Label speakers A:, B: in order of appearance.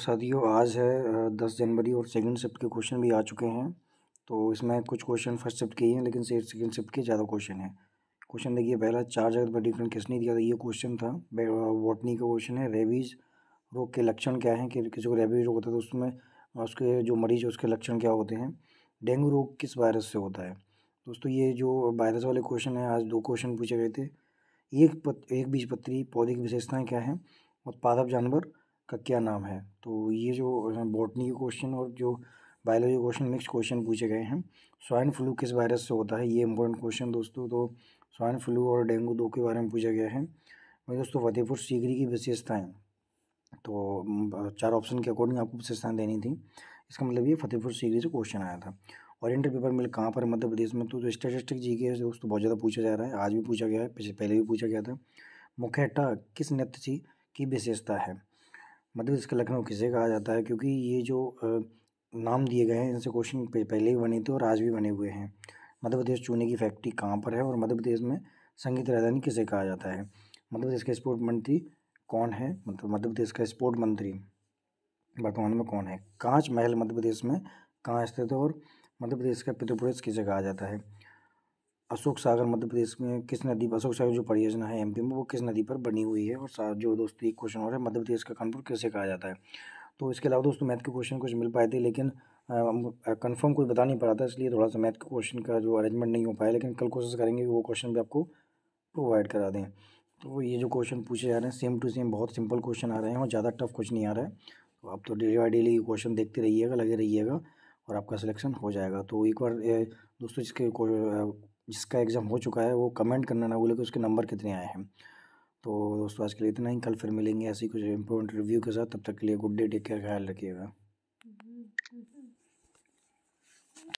A: साथियों आज है दस जनवरी और सेकंड शिफ्ट के क्वेश्चन भी आ चुके हैं तो इसमें कुछ क्वेश्चन फर्स्ट शिफ्ट के ही हैं लेकिन सेकंड शिफ्ट के ज़्यादा क्वेश्चन हैं क्वेश्चन देखिए पहला चार जगत वर्गीकरण किसने दिया था ये क्वेश्चन था वॉटनी का क्वेश्चन है रेबीज़ रोग के लक्षण क्या हैं कि किसी को रेबीज़ रोग होता है तो उसमें उसके जो मरीज उसके लक्षण क्या होते हैं डेंगू रोग किस वायरस से होता है दोस्तों ये जो वायरस वाले क्वेश्चन हैं आज दो क्वेश्चन पूछे गए थे एक पत, एक बीजपत्री पौधे की विशेषताएँ क्या हैं और पादप जानवर का क्या नाम है तो ये जो बॉटनी के क्वेश्चन और जो बायोलॉजी क्वेश्चन मिक्स क्वेश्चन पूछे गए हैं स्वाइन फ्लू किस वायरस से होता है ये इंपॉर्टेंट क्वेश्चन दोस्तों तो स्वाइन फ्लू और डेंगू दो के बारे में पूछा गया है वहीं दोस्तों फतेहपुर सीकरी की विशेषताएँ तो चार ऑप्शन के अकॉर्डिंग आपको विशेषताएँ देनी थी इसका मतलब ये फतेहपुर सीकरी से क्वेश्चन आया था इंटर पेपर मिल कहाँ पर मध्य प्रदेश में तो स्टेटिस्टिक जी के दोस्तों बहुत ज़्यादा पूछा जा रहा है आज भी पूछा गया है पहले भी पूछा गया था मुख्यतः किस नृत्य की विशेषता है मतलब का लखनऊ किसे कहा जाता है क्योंकि ये जो नाम दिए गए हैं इनसे क्वेश्चन पहले ही बने थे और आज भी बने हुए हैं मध्य प्रदेश चूने की फैक्ट्री कहाँ पर है और मध्य प्रदेश में संगीत राजधानी किसे कहा जाता है मध्य प्रदेश का स्पोर्ट मंत्री कौन है मतलब मध्य प्रदेश का स्पोर्ट मंत्री वर्तमान में कौन है कांच महल मध्य प्रदेश में कहाँ स्थित है और मध्य प्रदेश का पितृपुरुष किसे कहा जाता है अशोक सागर मध्य प्रदेश में किस नदी पर अशोक सागर जो परियोजना है एमपी में वो किस नदी पर बनी हुई है और जो दोस्तों एक क्वेश्चन और है मध्य प्रदेश का कानपुर कैसे कहा जाता है तो इसके अलावा दोस्तों मैथ के क्वेश्चन कुछ मिल पाए थे लेकिन कंफर्म कोई बता नहीं पा रहा था इसलिए थोड़ा सा मैथ के क्वेश्चन का जो अरेंजमेंट नहीं हो पाया लेकिन कल कोशिश करेंगे कि वो क्वेश्चन भी आपको प्रोवाइड करा दें तो ये जो क्वेश्चन पूछे जा रहे हैं सेम टू सेम बहुत सिंपल क्वेश्चन आ रहे हैं और ज़्यादा टफ कुछ नहीं आ रहा है तो आप तो डेली बाई डेली क्वेश्चन देखते रहिएगा लगे रहिएगा और आपका सिलेक्शन हो जाएगा तो एक बार दोस्तों जिसके जिसका एग्ज़ाम हो चुका है वो कमेंट करना ना भूले कि उसके नंबर कितने आए हैं तो दोस्तों आज के लिए इतना ही कल फिर मिलेंगे ऐसी कुछ इंपॉर्टेंट रिव्यू के साथ तब तक के लिए गुड डे टेक केयर ख्याल रखिएगा